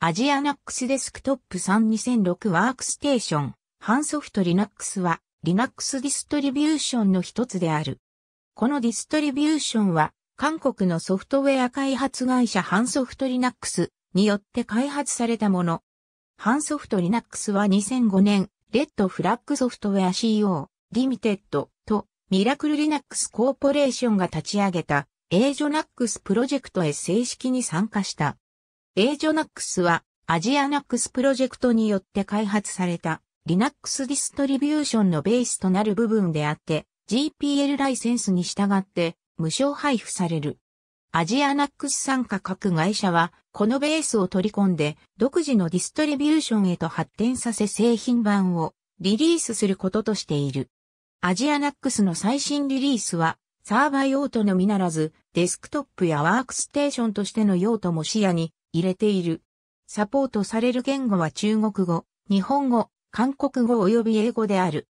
アジアナックスデスクトップ32006ワークステーション、ハンソフトリナックスはリナックスディストリビューションの一つである。このディストリビューションは韓国のソフトウェア開発会社ハンソフトリナックスによって開発されたもの。ハンソフトリナックスは2005年、レッドフラッグソフトウェア CO、リミテッドとミラクルリナックスコーポレーションが立ち上げたエジョナックスプロジェクトへ正式に参加した。エージョナックスはアジアナックスプロジェクトによって開発された Linux ディストリビューションのベースとなる部分であって GPL ライセンスに従って無償配布される。アジアナックス参加各会社はこのベースを取り込んで独自のディストリビューションへと発展させ製品版をリリースすることとしている。アジアナックスの最新リリースはサーバー用途のみならずデスクトップやワークステーションとしての用途も視野に入れている。サポートされる言語は中国語、日本語、韓国語及び英語である。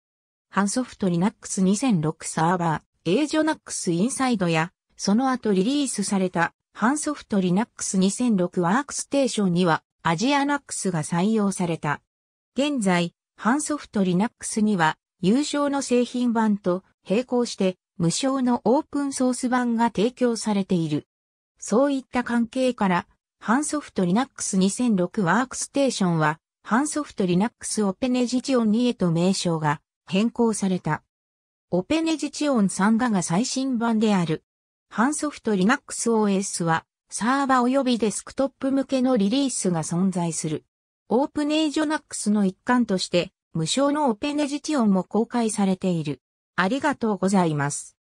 ハンソフト Linux 2006サーバー、a ョナックスインサイドや、その後リリースされた、ハンソフト Linux 2006ワークステーションには、アジアナックスが採用された。現在、ハンソフト Linux には、有償の製品版と並行して、無償のオープンソース版が提供されている。そういった関係から、ハンソフト Linux 2006ワークステーションは、ハンソフト Linux オペネジチオン2へと名称が変更された。オペネジチオン3がが最新版である。ハンソフト Linux OS は、サーバ及びデスクトップ向けのリリースが存在する。オープネージョナックスの一環として、無償のオペネジチオンも公開されている。ありがとうございます。